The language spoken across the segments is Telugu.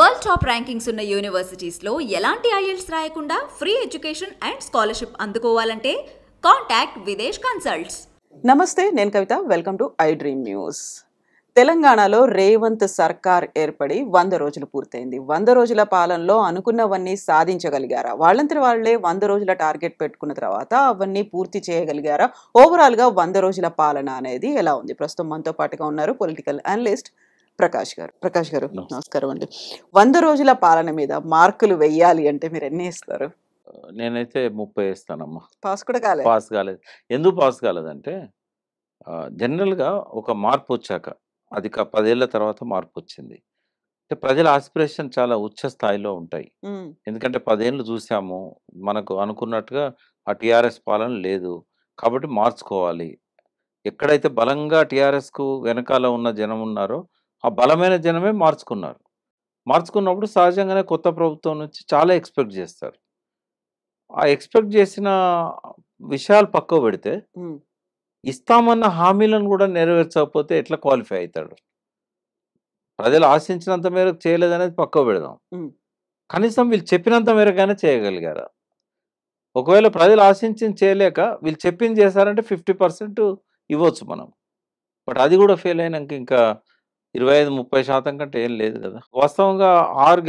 వరల్డ్ టాప్ ర్యాంకింగ్స్ ఉన్న యూనివర్సిటీస్లో ఎలాంటి ఐఎల్స్ రాయకుండా ఫ్రీ ఎడ్యుకేషన్ అండ్ స్కాలర్షిప్ అందుకోవాలంటే కాంటాక్ట్ విదేశ్ కన్సల్ట్స్ నమస్తే నేను Kavitha welcome to I dream news తెలంగాణలో రేవంత్ సర్కార్ ఏర్పడి వంద రోజులు పూర్తయింది వంద రోజుల పాలనలో అనుకున్నవన్నీ సాధించగలిగారా వాళ్ళంతా వాళ్ళే వంద రోజుల టార్గెట్ పెట్టుకున్న తర్వాత అవన్నీ పూర్తి చేయగలిగారా ఓవరాల్గా వంద రోజుల పాలన అనేది ఎలా ఉంది ప్రస్తుతం మనతో పాటుగా ఉన్నారు పొలిటికల్ అనలిస్ట్ ప్రకాష్ గారు ప్రకాష్ గారు నమస్కారం అండి వంద రోజుల పాలన మీద మార్కులు వెయ్యాలి అంటే మీరు ఎన్ని ఇస్తారు నేనైతే ముప్పై వేస్తానమ్మా పాస్ కూడా కాలేదు పాస్ కాలేదు ఎందుకు పాస్ కాలేదంటే జనరల్గా ఒక మార్పు వచ్చాక అది పదేళ్ల తర్వాత మార్పు వచ్చింది అంటే ప్రజల ఆస్పిరేషన్ చాలా ఉచ్చ స్థాయిలో ఉంటాయి ఎందుకంటే పదేళ్ళు చూసాము మనకు అనుకున్నట్టుగా ఆ టీఆర్ఎస్ పాలన లేదు కాబట్టి మార్చుకోవాలి ఎక్కడైతే బలంగా టీఆర్ఎస్కు వెనకాల ఉన్న జనం ఉన్నారో ఆ బలమైన జనమే మార్చుకున్నారు మార్చుకున్నప్పుడు సహజంగానే కొత్త ప్రభుత్వం నుంచి చాలా ఎక్స్పెక్ట్ చేస్తారు ఆ ఎక్స్పెక్ట్ చేసిన విషయాలు పక్కో పెడితే ఇస్తామన్న హామీలను కూడా నెరవేర్చకపోతే ఎట్లా క్వాలిఫై అవుతాడు ప్రజలు ఆశించినంత మేరకు చేయలేదనేది పక్కో పెడదాం కనీసం వీళ్ళు చెప్పినంత మేరకైనా చేయగలిగారా ఒకవేళ ప్రజలు ఆశించింది చేయలేక వీళ్ళు చెప్పింది చేశారంటే ఫిఫ్టీ పర్సెంట్ ఇవ్వచ్చు మనం బట్ అది కూడా ఫెయిల్ అయినాక ఇంకా ఇరవై ఐదు ముప్పై శాతం కంటే ఏం లేదు కదా వాస్తవంగా ఆరు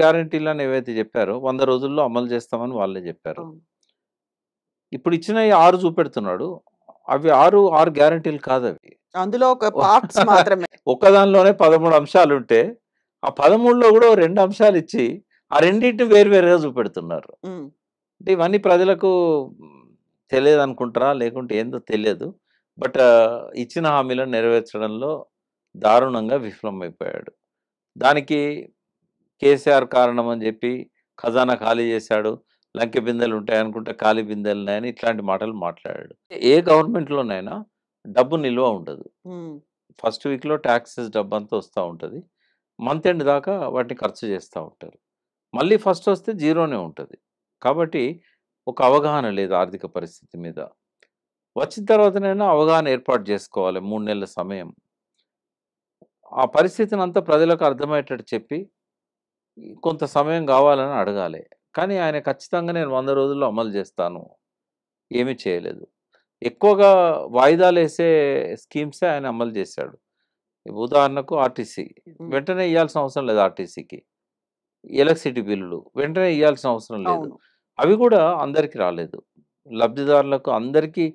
అని ఏవైతే చెప్పారో వంద రోజుల్లో అమలు చేస్తామని వాళ్ళే చెప్పారు ఇప్పుడు ఇచ్చిన ఆరు చూపెడుతున్నాడు అవి ఆరు ఆరు గ్యారంటీలు కాదు అవి అందులో ఒక దానిలోనే పదమూడు అంశాలు ఉంటే ఆ పదమూడులో కూడా రెండు అంశాలు ఇచ్చి ఆ రెండింటిని వేరువేరుగా చూపెడుతున్నారు అంటే ఇవన్నీ ప్రజలకు తెలియదు అనుకుంటారా లేకుంటే ఏందో తెలియదు బట్ ఇచ్చిన హామీలను నెరవేర్చడంలో దారుణంగా విఫలమైపోయాడు దానికి కేసీఆర్ కారణం అని చెప్పి ఖజానా ఖాళీ చేశాడు లంకె బిందెలు ఉంటాయనుకుంటే ఖాళీ బిందెలు ఉన్నాయని ఇట్లాంటి మాటలు మాట్లాడాడు ఏ గవర్నమెంట్లోనైనా డబ్బు నిల్వ ఉండదు ఫస్ట్ వీక్లో ట్యాక్సెస్ డబ్బు అంతా వస్తూ ఉంటుంది మంత్ ఎండ్ దాకా వాటిని ఖర్చు చేస్తూ ఉంటారు మళ్ళీ ఫస్ట్ వస్తే జీరోనే ఉంటుంది కాబట్టి ఒక అవగాహన లేదు ఆర్థిక పరిస్థితి మీద వచ్చిన తర్వాతనైనా అవగాహన ఏర్పాటు చేసుకోవాలి మూడు నెలల సమయం ఆ పరిస్థితిని అంతా ప్రజలకు అర్థమయ్యేటట్టు చెప్పి కొంత సమయం కావాలని అడగాలి కానీ ఆయన ఖచ్చితంగా నేను వంద రోజుల్లో అమలు చేస్తాను ఏమీ చేయలేదు ఎక్కువగా వాయిదాలు వేసే స్కీమ్సే ఆయన అమలు చేశాడు ఉదాహరణకు ఆర్టీసీ వెంటనే ఇవ్వాల్సిన అవసరం లేదు ఆర్టీసీకి ఎలక్ట్రిసిటీ బిల్లులు వెంటనే ఇవ్వాల్సిన అవసరం లేదు అవి కూడా అందరికీ రాలేదు లబ్ధిదారులకు అందరికీ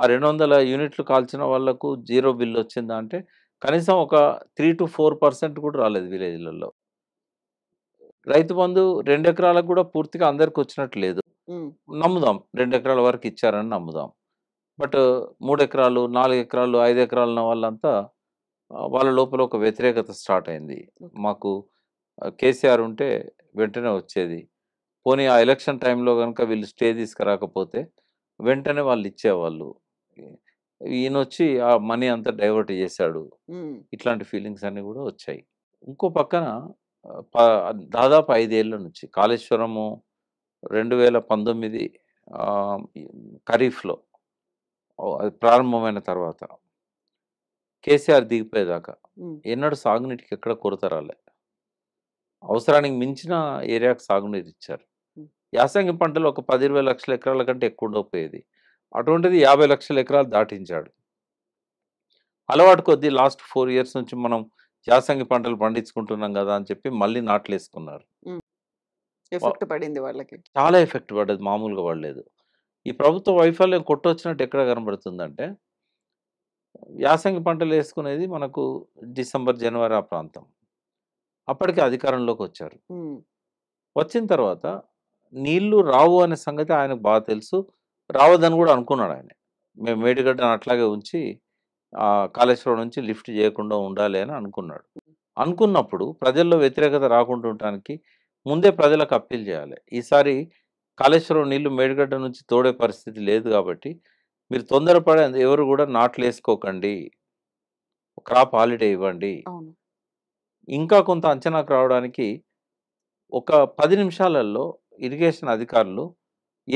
ఆ రెండు వందల యూనిట్లు కాల్చిన వాళ్లకు జీరో బిల్లు వచ్చిందా అంటే కనీసం ఒక త్రీ టు ఫోర్ పర్సెంట్ కూడా రాలేదు విలేజ్లలో రైతు బంధు రెండు ఎకరాలకు కూడా పూర్తిగా అందరికి వచ్చినట్టు లేదు నమ్ముదాం రెండు ఎకరాల వరకు ఇచ్చారని నమ్ముదాం బట్ మూడు ఎకరాలు నాలుగు ఎకరాలు ఐదు ఎకరాలు ఉన్న వాళ్ళంతా వాళ్ళ లోపల ఒక వ్యతిరేకత స్టార్ట్ అయింది మాకు కేసీఆర్ ఉంటే వెంటనే వచ్చేది పోనీ ఆ ఎలక్షన్ టైంలో కనుక వీళ్ళు స్టే తీసుకురాకపోతే వెంటనే వాళ్ళు ఇచ్చేవాళ్ళు ఈయన వచ్చి ఆ మనీ అంతా డైవర్ట్ చేశాడు ఇట్లాంటి ఫీలింగ్స్ అన్నీ కూడా వచ్చాయి ఇంకో పక్కన దాదాపు ఐదేళ్ల నుంచి కాళేశ్వరము రెండు వేల పంతొమ్మిది ఖరీఫ్లో అది ప్రారంభమైన తర్వాత కేసీఆర్ దిగిపోయేదాకా ఎన్నడూ సాగునీటికి ఎక్కడ కొరత రాలే అవసరానికి మించిన ఏరియాకు సాగునీరు ఇచ్చారు యాసంగి పంటలు ఒక పది ఇరవై లక్షల ఎకరాల కంటే ఎక్కువ ఉండకపోయేది అటువంటిది యాభై లక్షల ఎకరాలు దాటించాడు అలవాటు కొద్దీ లాస్ట్ ఫోర్ ఇయర్స్ నుంచి మనం యాసంగి పంటలు పండించుకుంటున్నాం కదా అని చెప్పి మళ్ళీ నాట్లేసుకున్నారు ఎఫెక్ట్ పడింది వాళ్ళకి చాలా ఎఫెక్ట్ పడ్డది మామూలుగా పడలేదు ఈ ప్రభుత్వ వైఫల్యం కొట్టొచ్చినట్టు ఎక్కడ కనబడుతుందంటే యాసంగి పంటలు వేసుకునేది మనకు డిసెంబర్ జనవరి ఆ ప్రాంతం అప్పటికి అధికారంలోకి వచ్చారు వచ్చిన తర్వాత నీళ్లు రావు అనే సంగతి ఆయనకు బాగా తెలుసు రావద్దని కూడా అనుకున్నాడు ఆయన మేము మేడిగడ్డను అట్లాగే ఉంచి కాళేశ్వరం నుంచి లిఫ్ట్ చేయకుండా ఉండాలి అని అనుకున్నాడు అనుకున్నప్పుడు ప్రజల్లో వ్యతిరేకత రాకుండా ఉండటానికి ముందే ప్రజలకు అప్పీల్ చేయాలి ఈసారి కాళేశ్వరం నీళ్లు మేడిగడ్డ నుంచి తోడే పరిస్థితి లేదు కాబట్టి మీరు తొందరపడే ఎవరు కూడా నాట్లు వేసుకోకండి క్రాప్ హాలిడే ఇవ్వండి ఇంకా కొంత అంచనాకు రావడానికి ఒక పది నిమిషాలలో ఇరిగేషన్ అధికారులు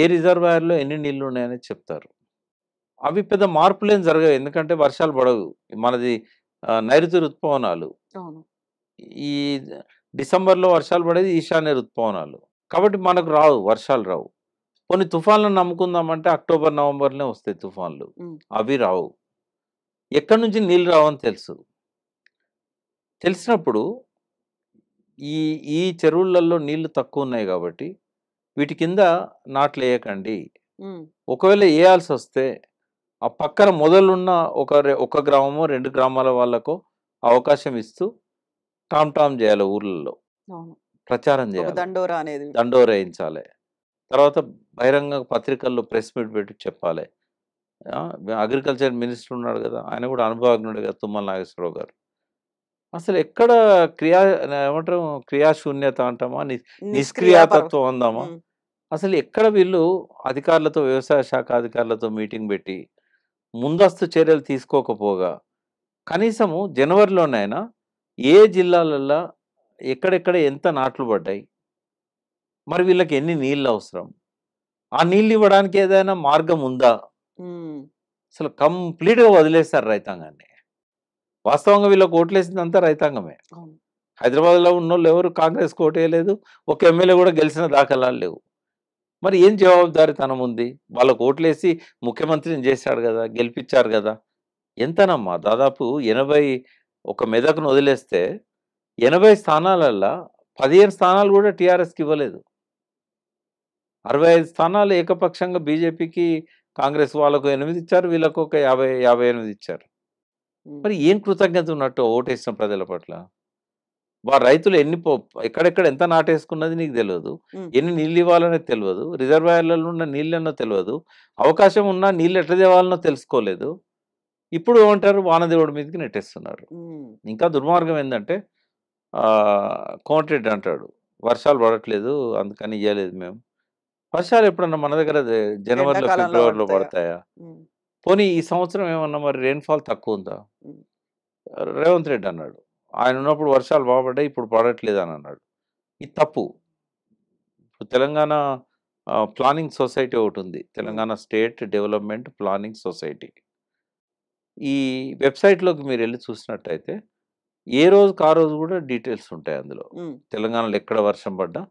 ఏ రిజర్వాయర్లో ఎన్ని నీళ్లు ఉన్నాయని చెప్తారు అవి పెద్ద మార్పులేం జరగవు ఎందుకంటే వర్షాలు పడవు మనది నైరుతి ఋతుపవనాలు ఈ డిసెంబర్లో వర్షాలు పడేది ఈశాన్య ఋతుపవనాలు కాబట్టి మనకు రావు వర్షాలు రావు కొన్ని తుఫాన్లను నమ్ముకుందామంటే అక్టోబర్ నవంబర్లో వస్తాయి తుఫాన్లు అవి రావు ఎక్కడి నుంచి నీళ్ళు రావని తెలుసు తెలిసినప్పుడు ఈ ఈ చెరువులలో నీళ్లు తక్కువ ఉన్నాయి కాబట్టి వీటి కింద నాట్లు వేయకండి ఒకవేళ వేయాల్సి వస్తే ఆ పక్కన మొదలున్న ఒక ఒక గ్రామము రెండు గ్రామాల వాళ్ళకు అవకాశం ఇస్తూ టామ్ టామ్ చేయాలి ఊర్లలో ప్రచారం చేయాలి దండోరా అనేది దండోరా వేయించాలి తర్వాత బహిరంగ పత్రికల్లో ప్రెస్ మీట్ పెట్టి చెప్పాలి అగ్రికల్చర్ మినిస్టర్ ఉన్నాడు కదా ఆయన కూడా అనుభవజ్ఞుడు కదా తుమ్మల నాగేశ్వరరావు గారు అసలు ఎక్కడ క్రియా ఏమంటారు క్రియాశూన్యత అంటామా నిష్క్రియాతత్వం అందామా అసలు ఎక్కడ వీళ్ళు అధికారులతో వ్యవసాయ శాఖ అధికారులతో మీటింగ్ పెట్టి ముందస్తు చర్యలు తీసుకోకపోగా కనీసము జనవరిలోనైనా ఏ జిల్లాలల్లో ఎక్కడెక్కడ ఎంత నాట్లు పడ్డాయి మరి వీళ్ళకి ఎన్ని నీళ్ళు అవసరం ఆ నీళ్ళు ఇవ్వడానికి ఏదైనా మార్గం ఉందా అసలు కంప్లీట్గా వదిలేస్తారు రైతాంగాన్ని వాస్తవంగా వీళ్ళకి ఓట్లేసిందంతా రైతాంగమే హైదరాబాద్లో ఉన్న వాళ్ళు ఎవరు కాంగ్రెస్ ఓటేయలేదు ఒక ఎమ్మెల్యే కూడా గెలిచిన దాఖలాలు లేవు మరి ఏం జవాబుదారితనం ఉంది వాళ్ళకు ఓట్లేసి ముఖ్యమంత్రిని చేశాడు కదా గెలిపించారు కదా ఎంతనమ్మా దాదాపు ఎనభై ఒక మెదక్ను వదిలేస్తే ఎనభై స్థానాలల్లో పదిహేను స్థానాలు కూడా టీఆర్ఎస్కి ఇవ్వలేదు అరవై ఐదు స్థానాలు ఏకపక్షంగా బీజేపీకి కాంగ్రెస్ వాళ్ళకు ఎనిమిది ఇచ్చారు వీళ్ళకు ఒక యాభై యాభై ఎనిమిది ఇచ్చారు మరి ఏం కృతజ్ఞత ఉన్నట్టు ఓటేసిన ప్రజల పట్ల రైతులు ఎన్ని ఎక్కడెక్కడ ఎంత నాటేసుకున్నది నీకు తెలియదు ఎన్ని నీళ్ళు ఇవ్వాలనేది తెలియదు రిజర్వాయర్లలో ఉన్న నీళ్ళన్నో తెలియదు అవకాశం ఉన్నా నీళ్ళు ఎట్లా తేవాలనో తెలుసుకోలేదు ఇప్పుడు ఏమంటారు వానదేవుడి మీదకి నెట్టేస్తున్నారు ఇంకా దుర్మార్గం ఏంటంటే కోంట్రెడ్ అంటాడు వర్షాలు పడట్లేదు అందుకని ఇవ్వలేదు మేము వర్షాలు ఎప్పుడన్నా మన దగ్గర జనవరిలో ఫిబ్రవరిలో పడతాయా పోనీ ఈ సంవత్సరం ఏమన్నా మరి రెయిన్ఫాల్ తక్కువ ఉందా రేవంత్ రెడ్డి అన్నాడు ఆయన ఉన్నప్పుడు వర్షాలు బాగుపడ్డాయి ఇప్పుడు పడట్లేదు అని అన్నాడు ఇది తప్పు ఇప్పుడు తెలంగాణ ప్లానింగ్ సొసైటీ ఒకటి ఉంది Telangana state development planning society ఈ వెబ్సైట్లోకి మీరు వెళ్ళి చూసినట్టయితే ఏ రోజుకి ఆ రోజు కూడా డీటెయిల్స్ ఉంటాయి అందులో తెలంగాణలో ఎక్కడ వర్షం పడ్డా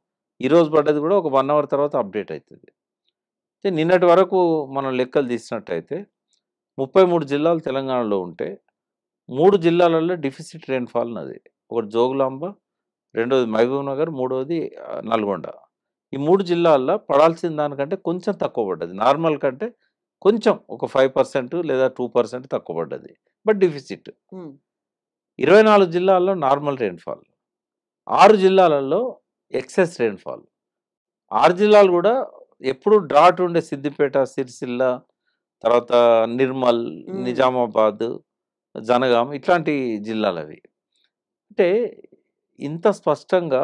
ఈ రోజు పడ్డది కూడా ఒక వన్ అవర్ తర్వాత అప్డేట్ అవుతుంది అయితే నిన్నటి వరకు మనం లెక్కలు తీసినట్టయితే ముప్పై మూడు జిల్లాలు తెలంగాణలో ఉంటే మూడు జిల్లాలలో డిఫిసిట్ రెయిన్ఫాల్ ఉన్నది ఒకటి జోగులాంబ రెండోది మహబూబ్ నగర్ మూడోది నల్గొండ ఈ మూడు జిల్లాల్లో పడాల్సిన దానికంటే కొంచెం తక్కువ పడ్డది నార్మల్ కంటే కొంచెం ఒక ఫైవ్ పర్సెంట్ లేదా టూ పర్సెంట్ తక్కువ పడ్డది బట్ డిఫిసిట్ ఇరవై నాలుగు జిల్లాల్లో నార్మల్ రెయిన్ఫాల్ ఆరు జిల్లాలలో ఎక్సెస్ రెయిన్ఫాల్ ఆరు జిల్లాలు కూడా ఎప్పుడు డ్రాట్ ఉండే సిద్దిపేట సిరిసిల్ల తర్వాత నిర్మల్ నిజామాబాద్ జనగాం ఇట్లాంటి జిల్లాలు అవి అంటే ఇంత స్పష్టంగా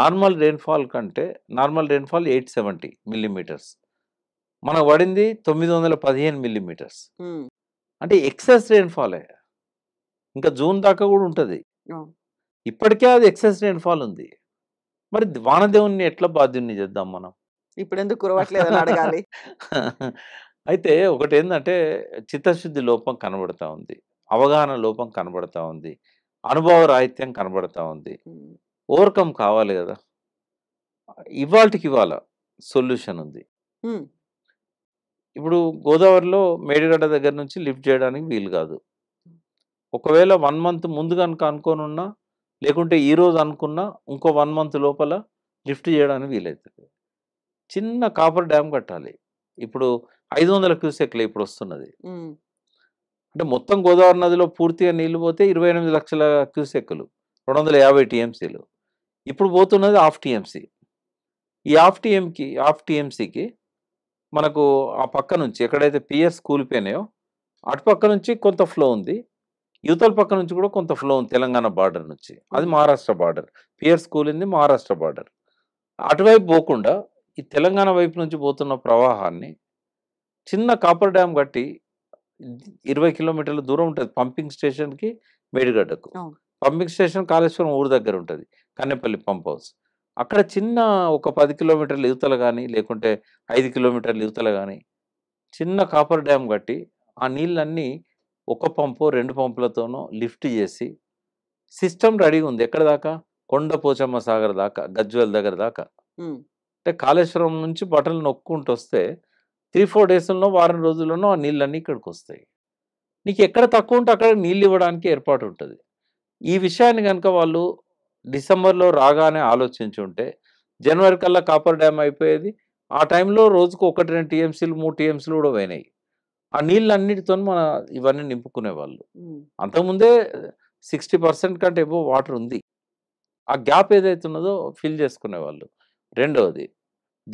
నార్మల్ రెయిన్ఫాల్ కంటే normal rainfall eight seventy millimetres మనకు పడింది తొమ్మిది వందల పదిహేను మిల్లీమీటర్స్ అంటే ఎక్సెస్ రెయిన్ఫాలే ఇంకా జూన్ దాకా కూడా ఉంటుంది ఇప్పటికే అది ఎక్సెస్ రెయిన్ఫాల్ ఉంది మరి వానదేవుని ఎట్లా బాధ్యుని చేద్దాం మనం ఇప్పుడు ఎందుకు అడగాలి అయితే ఒకటి ఏంటంటే చిత్తశుద్ధి లోపం కనబడతా ఉంది అవగాహన లోపం కనబడతా ఉంది అనుభవ రాహిత్యం కనబడతా ఉంది ఓవర్కమ్ కావాలి కదా ఇవాళకి ఇవాళ సొల్యూషన్ ఉంది ఇప్పుడు గోదావరిలో మేడిగడ్డ దగ్గర నుంచి లిఫ్ట్ చేయడానికి వీలు కాదు ఒకవేళ వన్ మంత్ ముందు కనుక అనుకోనున్నా లేకుంటే ఈ రోజు అనుకున్నా ఇంకో వన్ మంత్ లోపల లిఫ్ట్ చేయడానికి వీలవుతుంది చిన్న కాపర్ డ్యామ్ కట్టాలి ఇప్పుడు ఐదు వందల క్యూసెక్లు ఇప్పుడు వస్తున్నది అంటే మొత్తం గోదావరి నదిలో పూర్తిగా నీళ్లు పోతే ఇరవై ఎనిమిది లక్షల క్యూసెక్కులు రెండు వందల యాభై టీఎంసీలు ఇప్పుడు పోతున్నది హాఫ్ టీఎంసీ ఈ హాఫ్ టీఎంకి హాఫ్ టీఎంసీకి మనకు ఆ పక్క నుంచి ఎక్కడైతే పిఎస్ కూలిపోయినాయో అటు పక్క నుంచి కొంత ఫ్లో ఉంది యువతల పక్క నుంచి కూడా కొంత ఫ్లో ఉంది తెలంగాణ బార్డర్ నుంచి అది మహారాష్ట్ర బార్డర్ పిఎస్ కూలింది మహారాష్ట్ర బార్డర్ అటువైపు పోకుండా ఈ తెలంగాణ వైపు నుంచి పోతున్న ప్రవాహాన్ని చిన్న కాపర్ డ్యామ్ కట్టి ఇరవై కిలోమీటర్ల దూరం ఉంటుంది పంపింగ్ స్టేషన్కి మేడిగడ్డకు పంపింగ్ స్టేషన్ కాళేశ్వరం ఊరు దగ్గర ఉంటుంది కన్నెపల్లి పంప్ హౌస్ అక్కడ చిన్న ఒక పది కిలోమీటర్ల యువతలు కానీ లేకుంటే ఐదు కిలోమీటర్ల యువతలు కానీ చిన్న కాపర్ డ్యామ్ కట్టి ఆ నీళ్ళన్నీ ఒక పంపు రెండు పంపులతోనో లిఫ్ట్ చేసి సిస్టమ్ రెడీ ఉంది ఎక్కడ దాకా కొండ పోచమ్మ సాగర్ దాకా గజ్వల్ దగ్గర దాకా అంటే కాళేశ్వరం నుంచి బట్టలు నొక్కుంటూ వస్తే త్రీ ఫోర్ డేస్లో వారం రోజుల్లోనో ఆ నీళ్ళన్నీ ఇక్కడికి వస్తాయి నీకు ఎక్కడ తక్కువ ఉంటే అక్కడ నీళ్ళు ఇవ్వడానికి ఏర్పాటు ఉంటుంది ఈ విషయాన్ని కనుక వాళ్ళు డిసెంబర్లో రాగానే ఆలోచించి ఉంటే జనవరి కల్లా కాపర్ డ్యామ్ అయిపోయేది ఆ టైంలో రోజుకు ఒకటి రెండు టీఎంసీలు మూడు టీఎంసీలు కూడా పోయినాయి ఆ నీళ్ళు అన్నిటితో మన ఇవన్నీ నింపుకునే వాళ్ళు అంతకుముందే సిక్స్టీ పర్సెంట్ కంటే ఎక్కువ వాటర్ ఉంది ఆ గ్యాప్ ఏదైతే ఉన్నదో ఫిల్ చేసుకునేవాళ్ళు రెండవది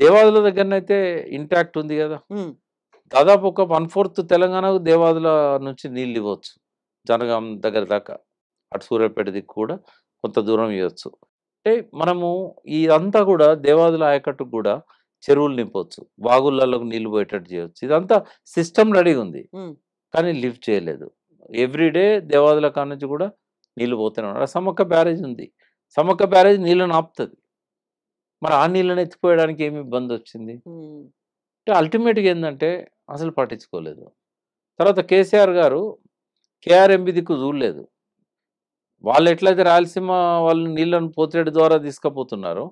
దేవాదుల దగ్గరనైతే ఇంటాక్ట్ ఉంది కదా దాదాపు ఒక వన్ ఫోర్త్ తెలంగాణకు దేవాదుల నుంచి నీళ్ళు ఇవ్వచ్చు జనగాం దగ్గర దాకా అటు సూర్యాపేట దిక్కు కూడా కొంత దూరం ఇవ్వచ్చు అంటే మనము ఇదంతా కూడా దేవాదుల ఆయకట్టుకు కూడా చెరువులు నింపవచ్చు బాగుళ్ళలోకి నీళ్లు పోయేటట్టు చేయవచ్చు ఇదంతా సిస్టమ్ రెడీగా ఉంది కానీ లిఫ్ట్ చేయలేదు ఎవ్రీడే దేవాదుల కాడ నుంచి కూడా నీళ్లు పోతూనే ఉన్నారు సమ్మక్క బ్యారేజ్ ఉంది సమ్మక్క బ్యారేజ్ నీళ్ళని ఆపుతుంది మరి ఆ నీళ్ళని ఎత్తిపోయడానికి ఏమి ఇబ్బంది వచ్చింది అంటే అల్టిమేట్గా ఏంటంటే అసలు పట్టించుకోలేదు తర్వాత కేసీఆర్ గారు కేఆర్ఎంబి దిక్కు చూడలేదు వాళ్ళు ఎట్లయితే రాయలసీమ వాళ్ళు నీళ్లను పోతిరెడ్డి ద్వారా తీసుకుపోతున్నారో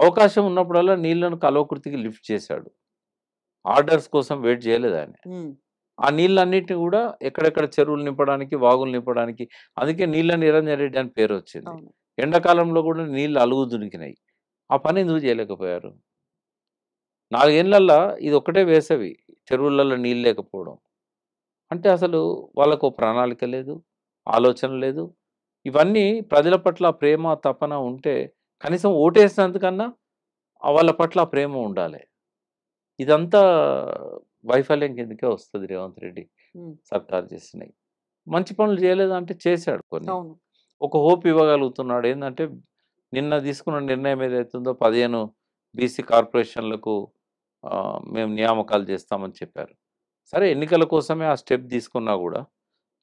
అవకాశం ఉన్నప్పుడల్లా నీళ్లను కలవకృతికి లిఫ్ట్ చేశాడు ఆర్డర్స్ కోసం వెయిట్ చేయలేదు ఆయన ఆ నీళ్ళన్నిటిని కూడా ఎక్కడెక్కడ చెరువులు నింపడానికి వాగులు నింపడానికి అందుకే నీళ్ళ నిరంజన్ రెడ్డి అని పేరు వచ్చింది ఎండాకాలంలో కూడా నీళ్ళు అలుగు దునికినాయి ఆ పని ఎందుకు చేయలేకపోయారు నాలుగేళ్లల్లో ఇది ఒక్కటే వేసవి చెరువులలో నీళ్ళు లేకపోవడం అంటే అసలు వాళ్ళకు ప్రణాళిక లేదు ఆలోచన లేదు ఇవన్నీ ప్రజల పట్ల ప్రేమ తపన ఉంటే కనీసం ఓటేసినందుకన్నా వాళ్ళ పట్ల ప్రేమ ఉండాలి ఇదంతా వైఫల్యం కిందకే వస్తుంది రేవంత్ రెడ్డి సర్కారు చేసినాయి మంచి పనులు చేయలేదంటే చేశాడు కొన్ని ఒక హోప్ ఇవ్వగలుగుతున్నాడు ఏంటంటే నిన్న తీసుకున్న నిర్ణయం ఏదైతుందో పదిహేను బీసీ కార్పొరేషన్లకు మేము నియామకాలు చేస్తామని చెప్పారు సరే ఎన్నికల కోసమే ఆ స్టెప్ తీసుకున్నా కూడా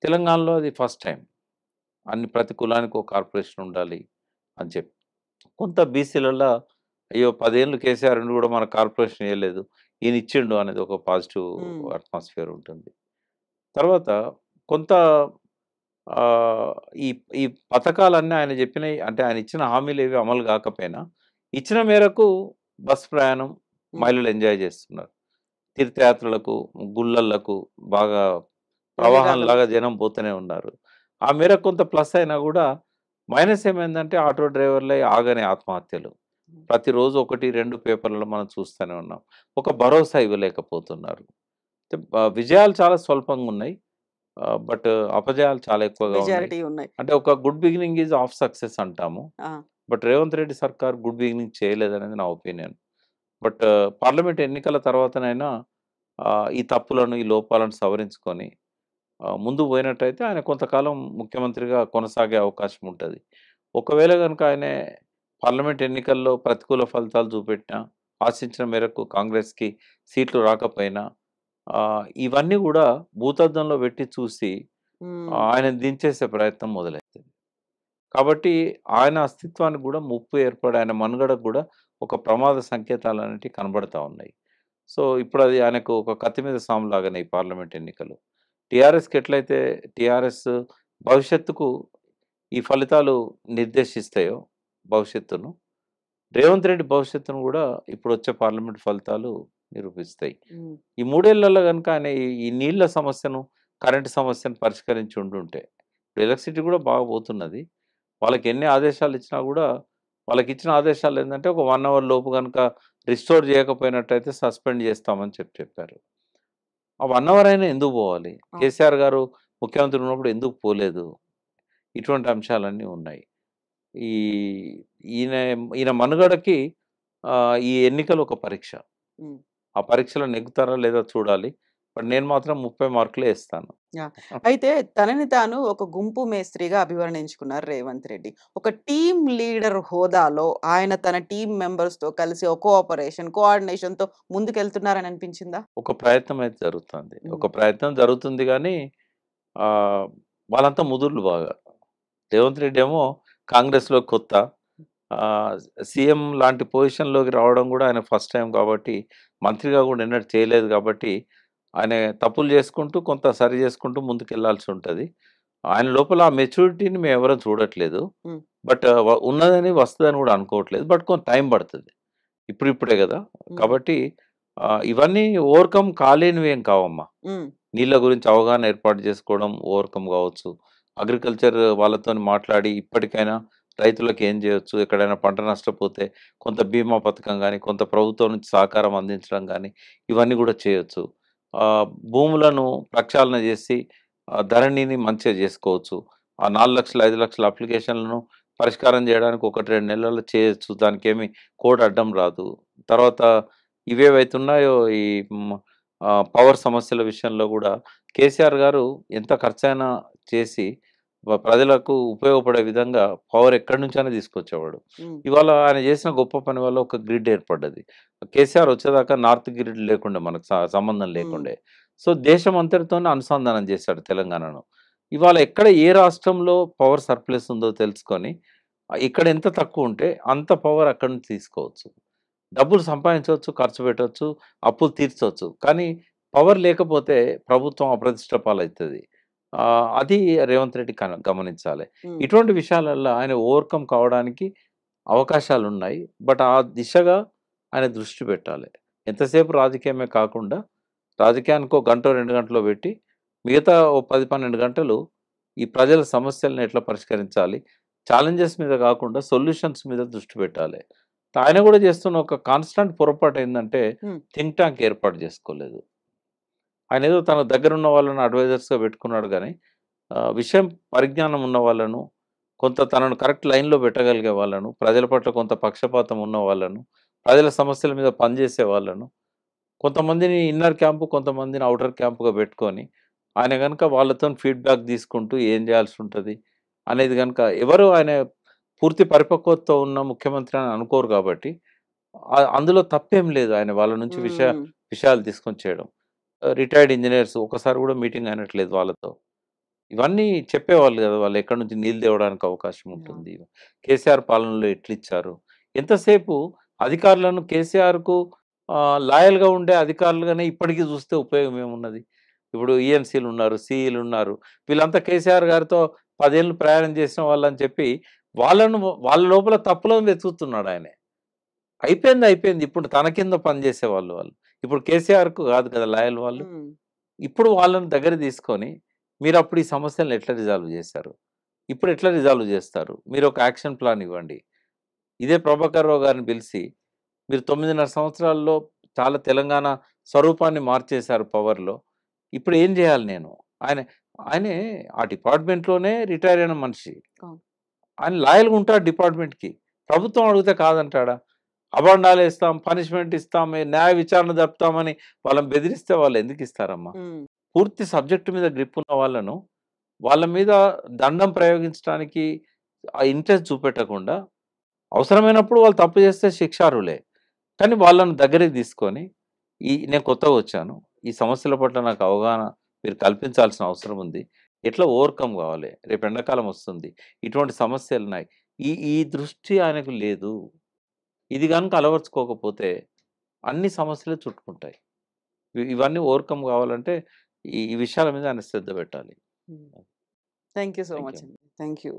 తెలంగాణలో అది ఫస్ట్ టైం అన్ని ప్రతి కులానికి ఒక కార్పొరేషన్ ఉండాలి అని చెప్పి కొంత బీసీలలో అయ్యో పదేళ్ళు కేసీఆర్ కూడా మన కార్పొరేషన్ వేయలేదు ఈయన ఇచ్చిండు అనేది ఒక పాజిటివ్ అట్మాస్ఫియర్ ఉంటుంది తర్వాత కొంత ఈ ఈ పథకాలన్నీ ఆయన చెప్పిన అంటే ఆయన ఇచ్చిన హామీలు ఏవి అమలు కాకపోయినా ఇచ్చిన మేరకు బస్ ప్రయాణం మహిళలు ఎంజాయ్ చేస్తున్నారు తీర్థయాత్రలకు గుళ్ళలకు బాగా ప్రవాహంలాగా జనం పోతూనే ఉన్నారు ఆ మేరకు కొంత ప్లస్ అయినా కూడా మైనస్ ఏమైందంటే ఆటో డ్రైవర్లే ఆగనే ఆత్మహత్యలు ప్రతిరోజు ఒకటి రెండు పేపర్లలో మనం చూస్తూనే ఉన్నాం ఒక భరోసా ఇవ్వలేకపోతున్నారు విజయాలు చాలా స్వల్పంగా ఉన్నాయి బట్ అపజయాలు చాలా ఎక్కువగా ఉన్నాయి అంటే ఒక good beginning is half success అంటాము బట్ రేవంత్ రెడ్డి సర్కార్ గుడ్ బిగినింగ్ చేయలేదనేది నా ఒపీనియన్ బట్ పార్లమెంట్ ఎన్నికల తర్వాతనైనా ఈ తప్పులను ఈ లోపాలను సవరించుకొని ముందు పోయినట్టయితే ఆయన కొంతకాలం ముఖ్యమంత్రిగా కొనసాగే అవకాశం ఉంటుంది ఒకవేళ కనుక ఆయన పార్లమెంట్ ఎన్నికల్లో ప్రతికూల ఫలితాలు చూపెట్టినా ఆశించిన మేరకు కాంగ్రెస్కి సీట్లు రాకపోయినా ఇవన్నీ కూడా భూతద్దంలో పెట్టి చూసి ఆయన దించేసే ప్రయత్నం మొదలైంది కాబట్టి ఆయన అస్తిత్వానికి కూడా ముప్పు ఏర్పడి ఆయన మనుగడకు కూడా ఒక ప్రమాద సంకేతాలు అనేవి కనబడతా ఉన్నాయి సో ఇప్పుడు అది ఆయనకు ఒక కత్తి మీద సాములాగానే లాగానే ఈ పార్లమెంట్ ఎన్నికలు టీఆర్ఎస్కి ఎట్లయితే టీఆర్ఎస్ భవిష్యత్తుకు ఈ ఫలితాలు నిర్దేశిస్తాయో భవిష్యత్తును రేవంత్ రెడ్డి భవిష్యత్తును కూడా ఇప్పుడు వచ్చే పార్లమెంట్ ఫలితాలు నిరూపిస్తాయి ఈ మూడేళ్లలో కనుక ఆయన ఈ నీళ్ల సమస్యను కరెంటు సమస్యను పరిష్కరించి ఉండుంటే ఎలక్ట్రిసిటీ కూడా బాగా పోతున్నది వాళ్ళకి ఎన్ని ఆదేశాలు ఇచ్చినా కూడా వాళ్ళకి ఇచ్చిన ఆదేశాలు ఏంటంటే ఒక వన్ అవర్ లోపు కనుక రిస్టోర్ చేయకపోయినట్టయితే సస్పెండ్ చేస్తామని చెప్పి చెప్పారు ఆ వన్ అవర్ అయినా ఎందుకు పోవాలి కేసీఆర్ గారు ముఖ్యమంత్రి ఉన్నప్పుడు ఎందుకు పోలేదు ఇటువంటి అంశాలన్నీ ఉన్నాయి ఈ ఈయన ఈయన మనుగడకి ఈ ఎన్నికలు ఒక పరీక్ష ఆ పరీక్షలో నెగ్గుతారా లేదా చూడాలి నేను మాత్రం ముప్పై మార్కులే ఇస్తాను అయితే తనని తాను ఒక గుంపు మేస్త్రిగా అభివర్ణించుకున్నారు రేవంత్ రెడ్డి ఒక టీమ్ లీడర్ హోదాలో ఆయన తన టీం మెంబర్స్ తో కలిసి ఒక ఆపరేషన్ కోఆర్డినేషన్ తో ముందుకెళ్తున్నారని అనిపించిందా ఒక ప్రయత్నం అయితే జరుగుతుంది ఒక ప్రయత్నం జరుగుతుంది కానీ వాళ్ళంతా ముదుర్లు బాగా రేవంత్ రెడ్డి ఏమో కాంగ్రెస్లో కొత్త సీఎం లాంటి పొజిషన్లోకి రావడం కూడా ఆయన ఫస్ట్ టైం కాబట్టి మంత్రిగా కూడా ఎన్నడూ చేయలేదు కాబట్టి ఆయన తప్పులు చేసుకుంటూ కొంత సరి చేసుకుంటూ ముందుకు వెళ్లాల్సి ఉంటుంది ఆయన లోపల ఆ మెచ్యూరిటీని మేము ఎవరూ చూడట్లేదు బట్ ఉన్నదని వస్తుందని కూడా అనుకోవట్లేదు బట్ కొంత టైం పడుతుంది ఇప్పుడు ఇప్పుడే కదా కాబట్టి ఇవన్నీ ఓవర్కమ్ కాలేనివి ఏం కావమ్మా నీళ్ళ గురించి అవగాహన ఏర్పాటు చేసుకోవడం ఓవర్కమ్ కావచ్చు అగ్రికల్చర్ వాళ్ళతో మాట్లాడి ఇప్పటికైనా రైతులకు ఏం చేయొచ్చు ఎక్కడైనా పంట నష్టపోతే కొంత బీమా పథకం కానీ కొంత ప్రభుత్వం నుంచి సహకారం అందించడం కానీ ఇవన్నీ కూడా చేయొచ్చు భూములను ప్రక్షాళన చేసి ధరణిని మంచిగా చేసుకోవచ్చు ఆ నాలుగు లక్షల ఐదు లక్షల అప్లికేషన్లను పరిష్కారం చేయడానికి ఒకటి రెండు నెలల్లో చేయొచ్చు దానికి ఏమి కోడ్ అడ్డం రాదు తర్వాత ఇవేవైతున్నాయో ఈ పవర్ సమస్యల విషయంలో కూడా కేసీఆర్ గారు ఎంత ఖర్చైనా చేసి ప్రజలకు ఉపయోగపడే విధంగా పవర్ ఎక్కడి నుంచైనా తీసుకొచ్చేవాడు ఇవాళ ఆయన చేసిన గొప్ప పని వల్ల ఒక గ్రిడ్ ఏర్పడ్డది కేసీఆర్ వచ్చేదాకా నార్త్ గ్రిడ్ లేకుండే మనకు సంబంధం లేకుండే సో దేశం అంతటితోనే అనుసంధానం చేశాడు తెలంగాణను ఇవాళ ఎక్కడ ఏ రాష్ట్రంలో పవర్ సర్ప్లస్ ఉందో తెలుసుకొని ఇక్కడ ఎంత తక్కువ ఉంటే అంత పవర్ అక్కడ నుంచి తీసుకోవచ్చు డబ్బులు సంపాదించవచ్చు ఖర్చు పెట్టవచ్చు అప్పులు తీర్చవచ్చు కానీ పవర్ లేకపోతే ప్రభుత్వం అప్రతిష్టపాలవుతుంది అది రేవంత్ రెడ్డి గమనించాలి ఇటువంటి విషయాలలో ఆయన ఓవర్కమ్ కావడానికి అవకాశాలు ఉన్నాయి బట్ ఆ దిశగా ఆయన దృష్టి పెట్టాలి ఎంతసేపు రాజకీయమే కాకుండా రాజకీయానికి ఒక గంట రెండు గంటలో పెట్టి మిగతా ఓ పది పన్నెండు గంటలు ఈ ప్రజల సమస్యలను ఎట్లా పరిష్కరించాలి ఛాలెంజెస్ మీద కాకుండా సొల్యూషన్స్ మీద దృష్టి పెట్టాలి ఆయన కూడా చేస్తున్న ఒక కాన్స్టెంట్ పొరపాటు ఏంటంటే థింక్ ట్యాంక్ ఏర్పాటు చేసుకోలేదు ఆయన ఏదో తన దగ్గర ఉన్న వాళ్ళను అడ్వైజర్స్గా పెట్టుకున్నాడు కానీ విషయం పరిజ్ఞానం ఉన్న వాళ్ళను కొంత తనను కరెక్ట్ లైన్లో పెట్టగలిగే వాళ్ళను ప్రజల పట్ల కొంత పక్షపాతం ఉన్న వాళ్ళను ప్రజల సమస్యల మీద పనిచేసే వాళ్ళను కొంతమందిని ఇన్నర్ క్యాంపు కొంతమందిని అవుటర్ క్యాంపుగా పెట్టుకొని ఆయన కనుక వాళ్ళతో ఫీడ్బ్యాక్ తీసుకుంటూ ఏం చేయాల్సి ఉంటుంది అనేది కనుక ఎవరు ఆయన పూర్తి పరిపక్వతతో ఉన్న ముఖ్యమంత్రి అని అనుకోరు కాబట్టి అందులో తప్పేం లేదు ఆయన వాళ్ళ నుంచి విషయ విషయాలు తీసుకొని చేయడం రిటైర్డ్ ఇంజనీర్స్ ఒకసారి కూడా మీటింగ్ అయినట్లేదు వాళ్ళతో ఇవన్నీ చెప్పేవాళ్ళు కదా వాళ్ళు ఎక్కడి నుంచి నీళ్ళు తేవడానికి అవకాశం ఉంటుంది కేసీఆర్ పాలనలో ఎట్లిచ్చారు ఎంతసేపు అధికారులను కేసీఆర్కు లాయల్గా ఉండే అధికారులుగానే ఇప్పటికీ చూస్తే ఉపయోగం ఏమున్నది ఇప్పుడు ఈఎంసీలు e ఉన్నారు సిఈలు e ఉన్నారు వీళ్ళంతా కేసీఆర్ గారితో పదేళ్ళు ప్రయాణం చేసిన వాళ్ళని చెప్పి వాళ్ళను వాళ్ళ లోపల తప్పులను వెతుకుతున్నాడు ఆయన అయిపోయింది అయిపోయింది ఇప్పుడు తన కింద పనిచేసే వాళ్ళు వాళ్ళు ఇప్పుడు కేసీఆర్కు కాదు కదా లాయల్ వాళ్ళు ఇప్పుడు వాళ్ళని దగ్గర తీసుకొని మీరు అప్పుడు ఈ సమస్యలను ఎట్లా రిజాల్వ్ చేశారు ఇప్పుడు ఎట్లా రిజాల్వ్ చేస్తారు మీరు ఒక యాక్షన్ ప్లాన్ ఇవ్వండి ఇదే ప్రభాకర్ రావు గారిని పిలిచి మీరు తొమ్మిదిన్నర సంవత్సరాల్లో చాలా తెలంగాణ స్వరూపాన్ని మార్చేశారు పవర్లో ఇప్పుడు ఏం చేయాలి నేను ఆయన ఆయనే ఆ డిపార్ట్మెంట్లోనే రిటైర్ అయిన మనిషి ఆయన లాయల్గా ఉంటాడు డిపార్ట్మెంట్కి ప్రభుత్వం అడిగితే కాదంటాడా అభండాలు ఇస్తాం పనిష్మెంట్ ఇస్తాం న్యాయ విచారణ జరుపుతామని వాళ్ళని బెదిరిస్తే వాళ్ళు ఎందుకు ఇస్తారమ్మా పూర్తి సబ్జెక్టు మీద గ్రిప్ ఉన్న వాళ్ళను వాళ్ళ మీద దండం ప్రయోగించడానికి ఆ ఇంట్రెస్ట్ చూపెట్టకుండా అవసరమైనప్పుడు వాళ్ళు తప్పు చేస్తే శిక్షారులే కానీ వాళ్ళను దగ్గరికి తీసుకొని ఈ నేను కొత్తగా వచ్చాను ఈ సమస్యల పట్ల నాకు అవగాహన మీరు కల్పించాల్సిన అవసరం ఉంది ఎట్లా ఓవర్కమ్ కావాలి రేపు ఎండాకాలం వస్తుంది ఇటువంటి సమస్యలు ఉన్నాయి ఈ ఈ దృష్టి ఆయనకు లేదు ఇది కనుక అలవర్చుకోకపోతే అన్ని సమస్యలు చుట్టుకుంటాయి ఇవన్నీ ఓవర్కమ్ కావాలంటే ఈ విషయాల మీద ఆయన శ్రద్ధ పెట్టాలి థ్యాంక్ యూ సో మచ్ అండి థ్యాంక్ యూ